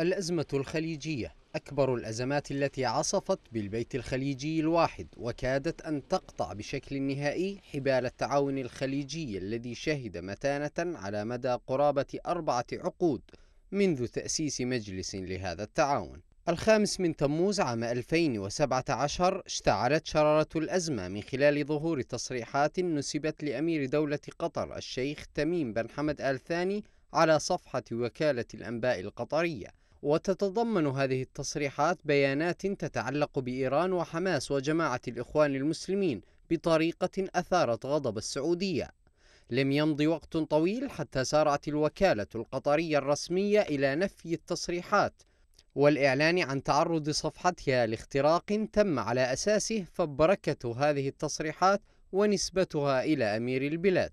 الأزمة الخليجية أكبر الأزمات التي عصفت بالبيت الخليجي الواحد وكادت أن تقطع بشكل نهائي حبال التعاون الخليجي الذي شهد متانة على مدى قرابة أربعة عقود منذ تأسيس مجلس لهذا التعاون الخامس من تموز عام 2017 اشتعلت شرارة الأزمة من خلال ظهور تصريحات نسبت لأمير دولة قطر الشيخ تميم بن حمد آل ثاني على صفحة وكالة الأنباء القطرية وتتضمن هذه التصريحات بيانات تتعلق بإيران وحماس وجماعة الإخوان المسلمين بطريقة أثارت غضب السعودية لم يمض وقت طويل حتى سارعت الوكالة القطرية الرسمية إلى نفي التصريحات والإعلان عن تعرض صفحتها لاختراق تم على أساسه فبركة هذه التصريحات ونسبتها إلى أمير البلاد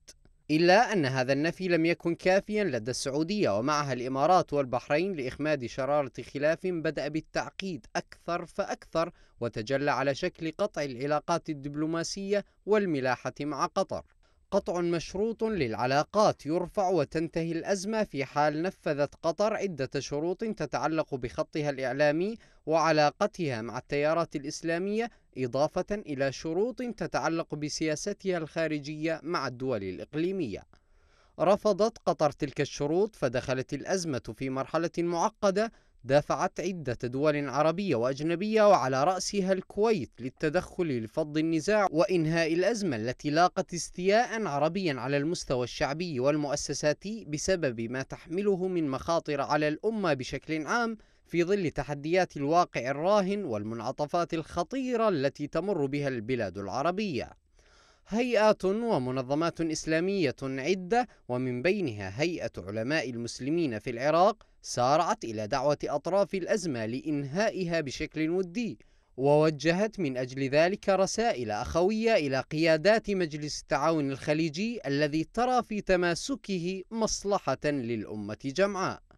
إلا أن هذا النفي لم يكن كافيا لدى السعودية ومعها الإمارات والبحرين لإخماد شرارة خلاف بدأ بالتعقيد أكثر فأكثر وتجلى على شكل قطع العلاقات الدبلوماسية والملاحة مع قطر قطع مشروط للعلاقات يرفع وتنتهي الأزمة في حال نفذت قطر عدة شروط تتعلق بخطها الإعلامي وعلاقتها مع التيارات الإسلامية إضافة إلى شروط تتعلق بسياستها الخارجية مع الدول الإقليمية رفضت قطر تلك الشروط فدخلت الأزمة في مرحلة معقدة دافعت عدة دول عربية وأجنبية وعلى رأسها الكويت للتدخل لفض النزاع وإنهاء الأزمة التي لاقت استياء عربيا على المستوى الشعبي والمؤسساتي بسبب ما تحمله من مخاطر على الأمة بشكل عام في ظل تحديات الواقع الراهن والمنعطفات الخطيرة التي تمر بها البلاد العربية. هيئات ومنظمات إسلامية عدة ومن بينها هيئة علماء المسلمين في العراق سارعت إلى دعوة أطراف الأزمة لإنهائها بشكل ودي ووجهت من أجل ذلك رسائل أخوية إلى قيادات مجلس التعاون الخليجي الذي ترى في تماسكه مصلحة للأمة جمعاء